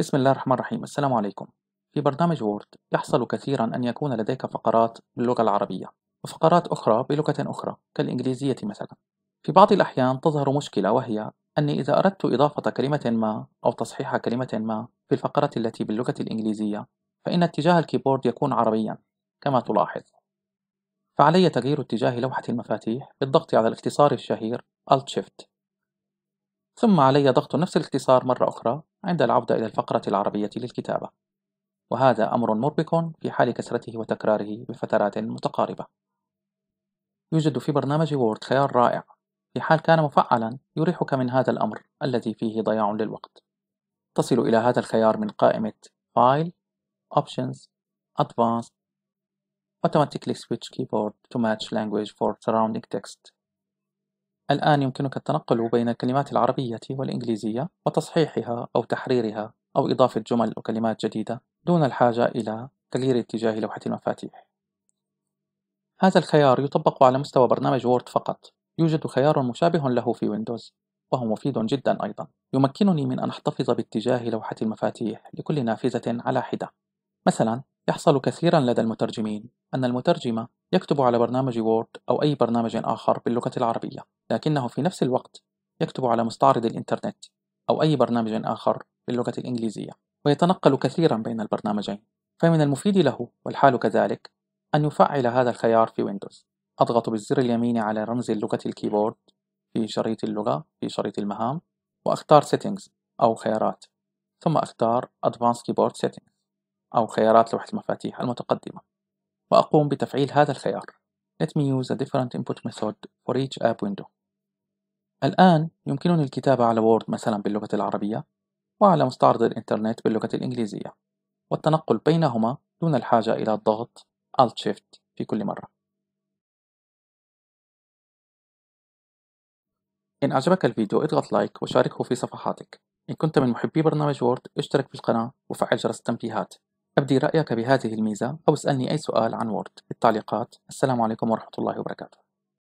بسم الله الرحمن الرحيم السلام عليكم في برنامج وورد يحصل كثيرا أن يكون لديك فقرات باللغة العربية وفقرات أخرى بلغة أخرى كالإنجليزية مثلا في بعض الأحيان تظهر مشكلة وهي أني إذا أردت إضافة كلمة ما أو تصحيح كلمة ما في الفقرة التي باللغة الإنجليزية فإن اتجاه الكيبورد يكون عربيا كما تلاحظ فعلي تغيير اتجاه لوحة المفاتيح بالضغط على الاختصار الشهير Alt Shift ثم علي ضغط نفس الاختصار مرة أخرى عند العودة إلى الفقرة العربية للكتابة وهذا أمر مربك في حال كسرته وتكراره بفترات متقاربة يوجد في برنامج وورد خيار رائع في حال كان مفعلا يريحك من هذا الأمر الذي فيه ضياع للوقت تصل إلى هذا الخيار من قائمة File Options Advanced Automatically switch keyboard to match language for surrounding text الآن يمكنك التنقل بين الكلمات العربية والإنجليزية وتصحيحها أو تحريرها أو إضافة جمل أو كلمات جديدة دون الحاجة إلى تغيير اتجاه لوحة المفاتيح. هذا الخيار يطبق على مستوى برنامج وورد فقط، يوجد خيار مشابه له في ويندوز، وهو مفيد جدا أيضا، يمكنني من أن أحتفظ باتجاه لوحة المفاتيح لكل نافذة على حدة. مثلا، يحصل كثيرا لدى المترجمين أن المترجم يكتب على برنامج وورد أو أي برنامج آخر باللغة العربية، لكنه في نفس الوقت يكتب على مستعرض الإنترنت أو أي برنامج آخر باللغة الإنجليزية، ويتنقل كثيرا بين البرنامجين، فمن المفيد له والحال كذلك أن يفعل هذا الخيار في ويندوز. أضغط بالزر اليمين على رمز اللغة الكيبورد في شريط اللغة في شريط المهام، وأختار Settings أو خيارات، ثم أختار Advanced Keyboard Settings. أو خيارات لوحة المفاتيح المتقدمة وأقوم بتفعيل هذا الخيار Let me use a different input method for each app window الآن يمكنني الكتابة على وورد مثلا باللغة العربية وعلى مستعرض الإنترنت باللغة الإنجليزية والتنقل بينهما دون الحاجة إلى الضغط Alt Shift في كل مرة إن أعجبك الفيديو اضغط لايك وشاركه في صفحاتك إن كنت من محبي برنامج وورد اشترك في القناة وفعل جرس التنبيهات أبدي رأيك بهذه الميزة أو اسألني أي سؤال عن وورد بالتعليقات السلام عليكم ورحمة الله وبركاته